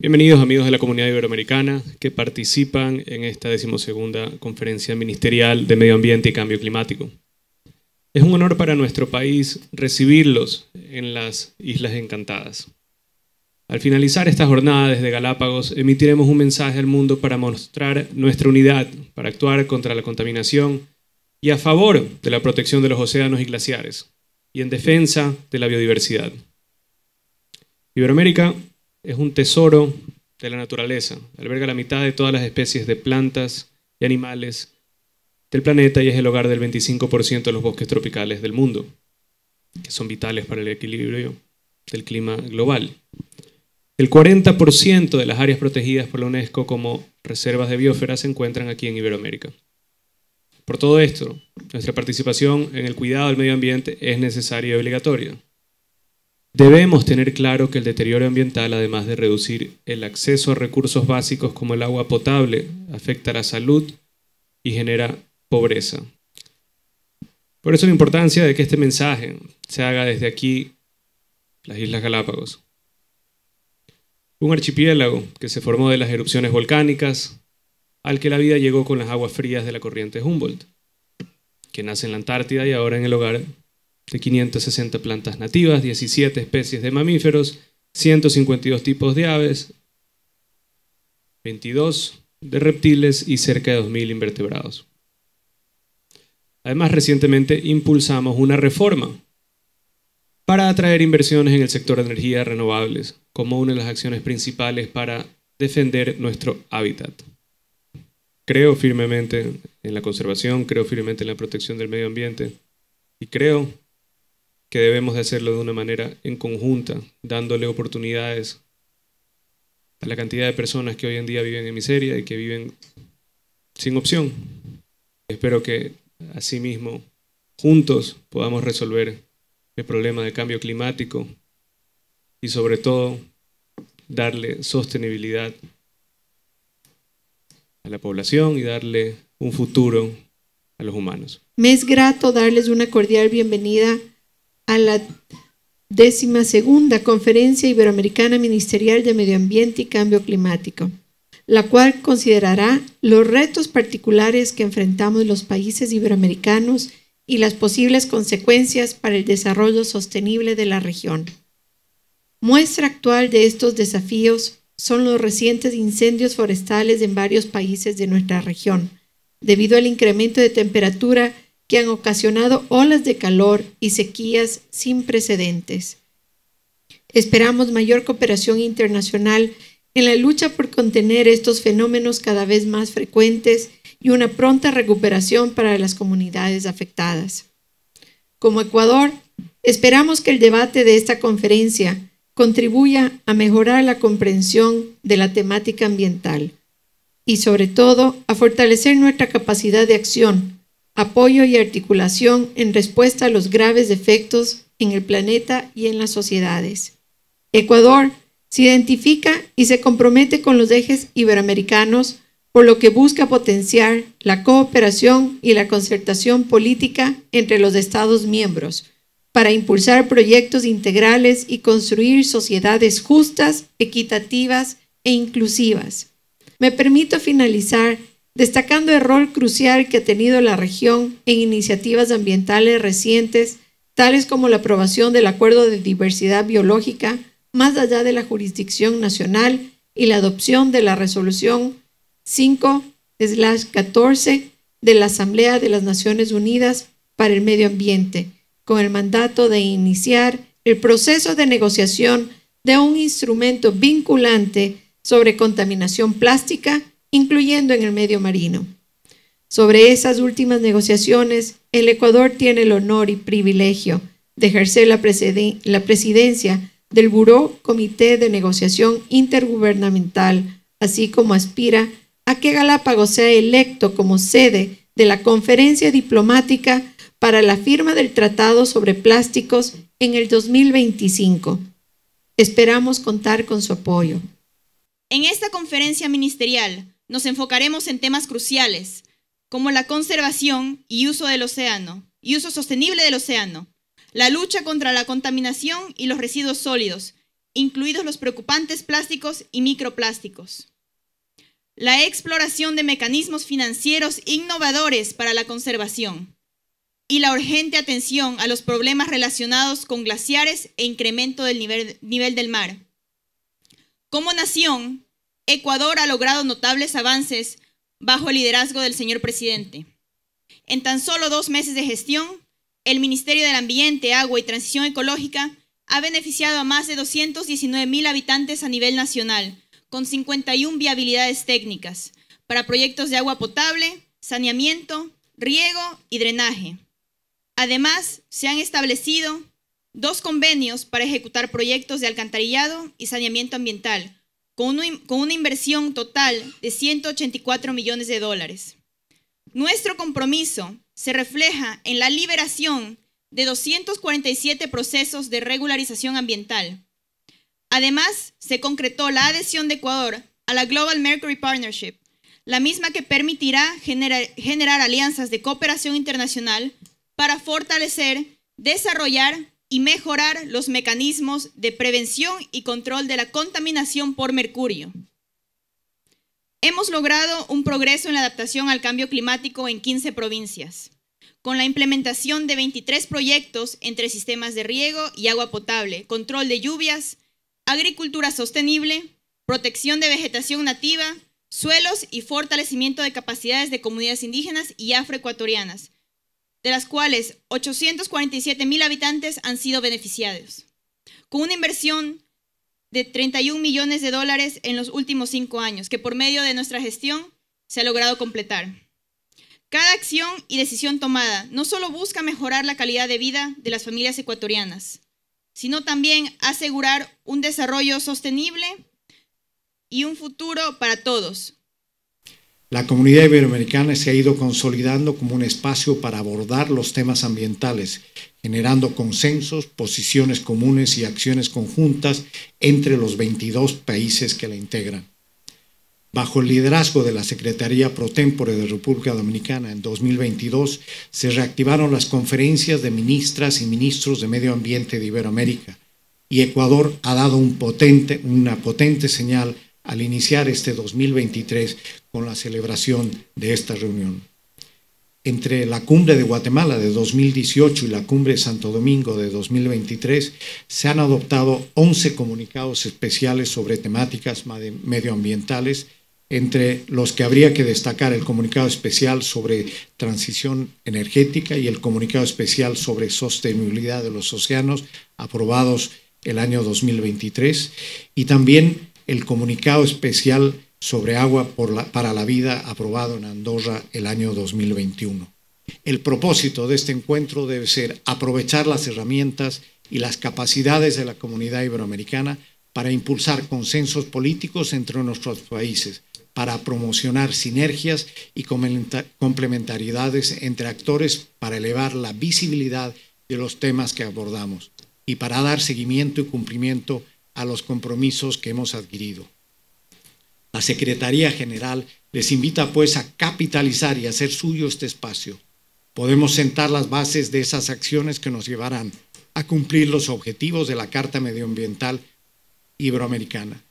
Bienvenidos amigos de la comunidad iberoamericana que participan en esta decimosegunda conferencia ministerial de Medio Ambiente y Cambio Climático. Es un honor para nuestro país recibirlos en las Islas Encantadas. Al finalizar esta jornada desde Galápagos, emitiremos un mensaje al mundo para mostrar nuestra unidad, para actuar contra la contaminación y a favor de la protección de los océanos y glaciares, y en defensa de la biodiversidad. Iberoamérica es un tesoro de la naturaleza. Alberga la mitad de todas las especies de plantas y animales del planeta y es el hogar del 25% de los bosques tropicales del mundo, que son vitales para el equilibrio del clima global. El 40% de las áreas protegidas por la UNESCO como reservas de biosfera se encuentran aquí en Iberoamérica. Por todo esto, nuestra participación en el cuidado del medio ambiente es necesaria y obligatoria. Debemos tener claro que el deterioro ambiental, además de reducir el acceso a recursos básicos como el agua potable, afecta la salud y genera pobreza. Por eso la importancia de que este mensaje se haga desde aquí, las Islas Galápagos. Un archipiélago que se formó de las erupciones volcánicas, al que la vida llegó con las aguas frías de la corriente Humboldt, que nace en la Antártida y ahora en el hogar de 560 plantas nativas, 17 especies de mamíferos, 152 tipos de aves, 22 de reptiles y cerca de 2.000 invertebrados. Además, recientemente impulsamos una reforma para atraer inversiones en el sector de energías renovables como una de las acciones principales para defender nuestro hábitat. Creo firmemente en la conservación, creo firmemente en la protección del medio ambiente y creo que debemos de hacerlo de una manera en conjunta, dándole oportunidades a la cantidad de personas que hoy en día viven en miseria y que viven sin opción. Espero que asimismo juntos podamos resolver el problema del cambio climático y sobre todo darle sostenibilidad a la población y darle un futuro a los humanos. Me es grato darles una cordial bienvenida a la décima segunda Conferencia Iberoamericana Ministerial de Medio Ambiente y Cambio Climático, la cual considerará los retos particulares que enfrentamos los países iberoamericanos y las posibles consecuencias para el desarrollo sostenible de la región. Muestra actual de estos desafíos son los recientes incendios forestales en varios países de nuestra región, debido al incremento de temperatura que han ocasionado olas de calor y sequías sin precedentes. Esperamos mayor cooperación internacional en la lucha por contener estos fenómenos cada vez más frecuentes y una pronta recuperación para las comunidades afectadas. Como Ecuador, esperamos que el debate de esta conferencia contribuya a mejorar la comprensión de la temática ambiental y sobre todo a fortalecer nuestra capacidad de acción apoyo y articulación en respuesta a los graves defectos en el planeta y en las sociedades. Ecuador se identifica y se compromete con los ejes iberoamericanos, por lo que busca potenciar la cooperación y la concertación política entre los Estados miembros para impulsar proyectos integrales y construir sociedades justas, equitativas e inclusivas. Me permito finalizar destacando el rol crucial que ha tenido la región en iniciativas ambientales recientes, tales como la aprobación del Acuerdo de Diversidad Biológica más allá de la jurisdicción nacional y la adopción de la Resolución 5-14 de la Asamblea de las Naciones Unidas para el Medio Ambiente, con el mandato de iniciar el proceso de negociación de un instrumento vinculante sobre contaminación plástica incluyendo en el medio marino. Sobre esas últimas negociaciones, el Ecuador tiene el honor y privilegio de ejercer la, presidencia del Buró Comité de Negociación Intergubernamental, así como aspira a que Galápagos sea electo como sede de la conferencia diplomática para la firma del Tratado sobre Plásticos en el 2025. Esperamos contar con su apoyo. En esta conferencia ministerial, nos enfocaremos en temas cruciales, como la conservación y uso del océano, y uso sostenible del océano, la lucha contra la contaminación y los residuos sólidos, incluidos los preocupantes plásticos y microplásticos. La exploración de mecanismos financieros innovadores para la conservación y la urgente atención a los problemas relacionados con glaciares e incremento del nivel, nivel del mar. Como nación, Ecuador ha logrado notables avances bajo el liderazgo del señor presidente. En tan solo dos meses de gestión, el Ministerio del Ambiente, Agua y Transición Ecológica ha beneficiado a más de 219 mil habitantes a nivel nacional, con 51 viabilidades técnicas para proyectos de agua potable, saneamiento, riego y drenaje. Además, se han establecido dos convenios para ejecutar proyectos de alcantarillado y saneamiento ambiental, con, una inversión total de 184 millones de dólares. Nuestro compromiso se refleja en la liberación de 247 procesos de regularización ambiental. Además, se concretó la adhesión de Ecuador a la Global Mercury Partnership, la misma que permitirá generar alianzas de cooperación internacional para fortalecer, desarrollar y mejorar los mecanismos de prevención y control de la contaminación por mercurio. Hemos logrado un progreso en la adaptación al cambio climático en 15 provincias, con la implementación de 23 proyectos entre sistemas de riego y agua potable, control de lluvias, agricultura sostenible, protección de vegetación nativa, suelos y fortalecimiento de capacidades de comunidades indígenas y afroecuatorianas, de las cuales 847 mil habitantes han sido beneficiados, con una inversión de 31 millones de dólares en los últimos cinco años, que por medio de nuestra gestión se ha logrado completar. Cada acción y decisión tomada no solo busca mejorar la calidad de vida de las familias ecuatorianas, sino también asegurar un desarrollo sostenible y un futuro para todos, la comunidad iberoamericana se ha ido consolidando como un espacio para abordar los temas ambientales, generando consensos, posiciones comunes y acciones conjuntas entre los 22 países que la integran. Bajo el liderazgo de la Secretaría Pro Tempore de República Dominicana en 2022, se reactivaron las conferencias de ministras y ministros de Medio Ambiente de Iberoamérica, y Ecuador ha dado una potente señal al iniciar este 2023 con la celebración de esta reunión. Entre la cumbre de Guatemala de 2018 y la cumbre de Santo Domingo de 2023 se han adoptado 11 comunicados especiales sobre temáticas medioambientales, entre los que habría que destacar el comunicado especial sobre transición energética y el comunicado especial sobre sostenibilidad de los océanos aprobados el año 2023 y también el comunicado especial sobre agua para la vida aprobado en Andorra el año 2021. El propósito de este encuentro debe ser aprovechar las herramientas y las capacidades de la comunidad iberoamericana para impulsar consensos políticos entre nuestros países, para promocionar sinergias y complementariedades entre actores para elevar la visibilidad de los temas que abordamos y para dar seguimiento y cumplimiento a los compromisos que hemos adquirido. La Secretaría General les invita pues a capitalizar y hacer suyo este espacio. Podemos sentar las bases de esas acciones que nos llevarán a cumplir los objetivos de la Carta Medioambiental Iberoamericana.